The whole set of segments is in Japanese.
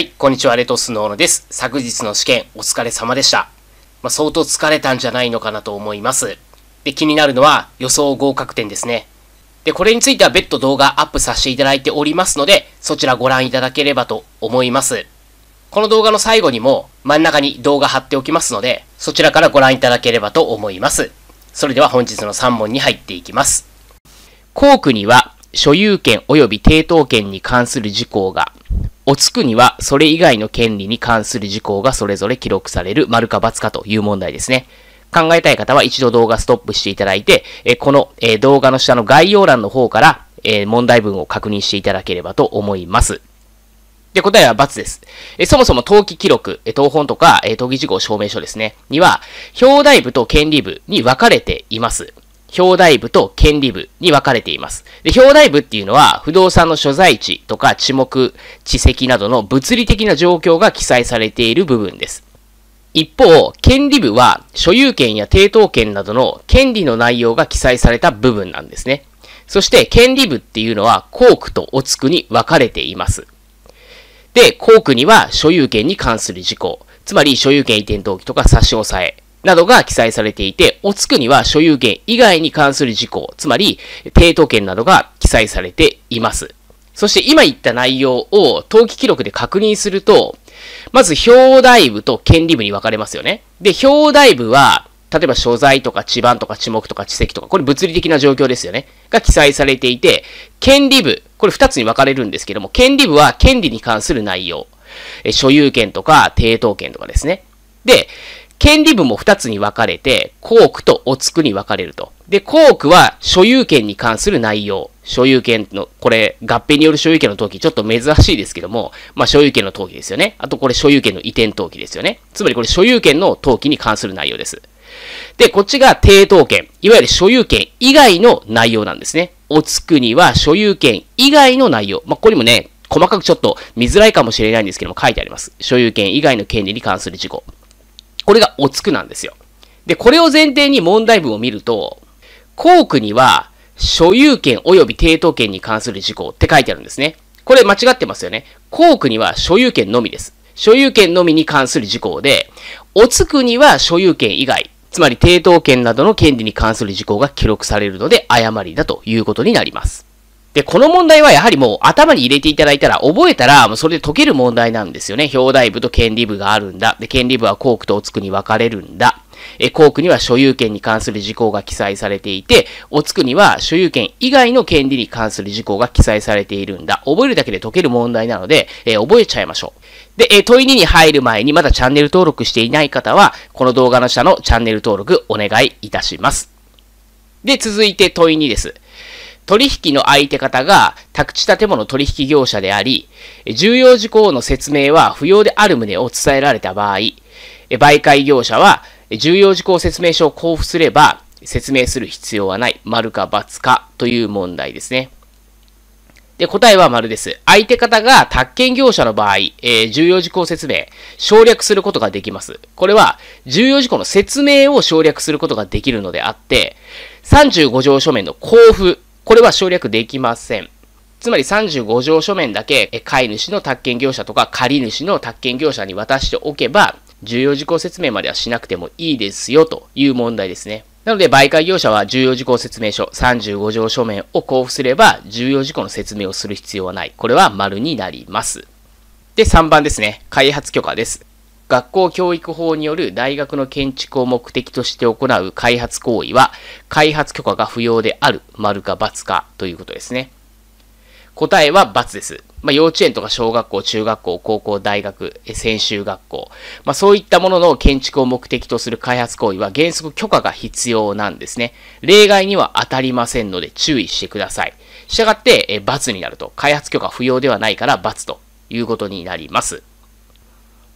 い、こんにちは、レトスノーノです。昨日の試験、お疲れ様でした。まあ、相当疲れたんじゃないのかなと思います。で、気になるのは予想合格点ですね。で、これについては別途動画アップさせていただいておりますので、そちらご覧いただければと思います。この動画の最後にも真ん中に動画貼っておきますので、そちらからご覧いただければと思います。それでは本日の3問に入っていきます。校区には所有権及び抵当権に関する事項がおつくには、それ以外の権利に関する事項がそれぞれ記録される、丸か×かという問題ですね。考えたい方は一度動画ストップしていただいて、えこの、え動画の下の概要欄の方から、え問題文を確認していただければと思います。で、答えは×です。えそもそも登記記録、え東本とか、え登記事項証明書ですね、には、表題部と権利部に分かれています。表題部と権利部に分かれています。で、表題部っていうのは、不動産の所在地とか地目、地籍などの物理的な状況が記載されている部分です。一方、権利部は、所有権や抵当権などの権利の内容が記載された部分なんですね。そして、権利部っていうのは、校区とおつくに分かれています。で、校区には所有権に関する事項、つまり所有権移転登記とか差し押さえ、などが記載されていて、おつくには所有権以外に関する事項、つまり、抵当権などが記載されています。そして今言った内容を登記記録で確認すると、まず表題部と権利部に分かれますよね。で、表題部は、例えば所在とか地盤とか地目とか地籍とか、これ物理的な状況ですよね。が記載されていて、権利部、これ二つに分かれるんですけども、権利部は権利に関する内容。え、所有権とか、抵当権とかですね。で、権利部も2つに分かれて、校区とおつくに分かれると。で、校区は所有権に関する内容。所有権の、これ、合併による所有権の登記、ちょっと珍しいですけども、まあ、所有権の登記ですよね。あと、これ、所有権の移転登記ですよね。つまり、これ、所有権の登記に関する内容です。で、こっちが抵当権、いわゆる所有権以外の内容なんですね。おつくには所有権以外の内容。まあ、ここにもね、細かくちょっと見づらいかもしれないんですけども、書いてあります。所有権以外の権利に関する事項。これがおつくなんですよ。で、これを前提に問題文を見ると、校区には所有権及び抵当権に関する事項って書いてあるんですね。これ間違ってますよね。校区には所有権のみです。所有権のみに関する事項で、おつくには所有権以外、つまり抵当権などの権利に関する事項が記録されるので誤りだということになります。で、この問題はやはりもう頭に入れていただいたら、覚えたら、もうそれで解ける問題なんですよね。表題部と権利部があるんだ。で、権利部は校区とおつくに分かれるんだ。え、校区には所有権に関する事項が記載されていて、おつくには所有権以外の権利に関する事項が記載されているんだ。覚えるだけで解ける問題なので、え覚えちゃいましょう。で、え問い2に入る前にまだチャンネル登録していない方は、この動画の下のチャンネル登録お願いいたします。で、続いて問い2です。取引の相手方が宅地建物取引業者であり、重要事項の説明は不要である旨を伝えられた場合、媒介業者は重要事項説明書を交付すれば説明する必要はない、丸か×かという問題ですね。で、答えは丸です。相手方が宅建業者の場合、えー、重要事項説明、省略することができます。これは、重要事項の説明を省略することができるのであって、35条書面の交付これは省略できません。つまり35条書面だけ、買い主の宅建業者とか借主の宅建業者に渡しておけば、重要事項説明まではしなくてもいいですよという問題ですね。なので、媒介業者は重要事項説明書35条書面を交付すれば、重要事項の説明をする必要はない。これは丸になります。で、3番ですね。開発許可です。学校教育法による大学の建築を目的として行う開発行為は、開発許可が不要である、丸か×かということですね。答えは×です。まあ、幼稚園とか小学校、中学校、高校、大学、専修学校。まあ、そういったものの建築を目的とする開発行為は原則許可が必要なんですね。例外には当たりませんので注意してください。したがって、×になると。開発許可不要ではないから×ということになります。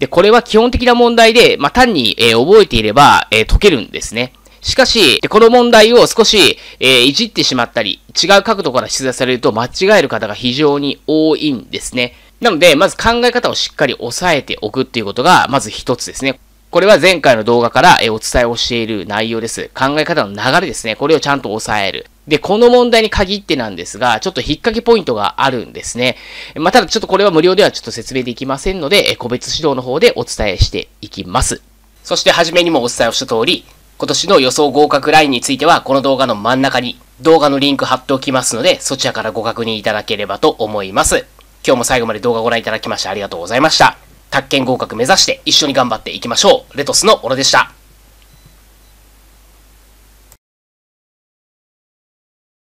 で、これは基本的な問題で、まあ、単に、えー、覚えていれば、えー、解けるんですね。しかし、この問題を少し、えー、いじってしまったり、違う角度から出題されると間違える方が非常に多いんですね。なので、まず考え方をしっかり押さえておくっていうことが、まず一つですね。これは前回の動画からお伝えをしている内容です。考え方の流れですね。これをちゃんと押さえる。で、この問題に限ってなんですが、ちょっと引っ掛けポイントがあるんですね。まあ、ただちょっとこれは無料ではちょっと説明できませんので、個別指導の方でお伝えしていきます。そして初めにもお伝えをした通り、今年の予想合格ラインについては、この動画の真ん中に動画のリンク貼っておきますので、そちらからご確認いただければと思います。今日も最後まで動画ご覧いただきましてありがとうございました。宅建合格目指して一緒に頑張っていきましょう。レトスの小野でした。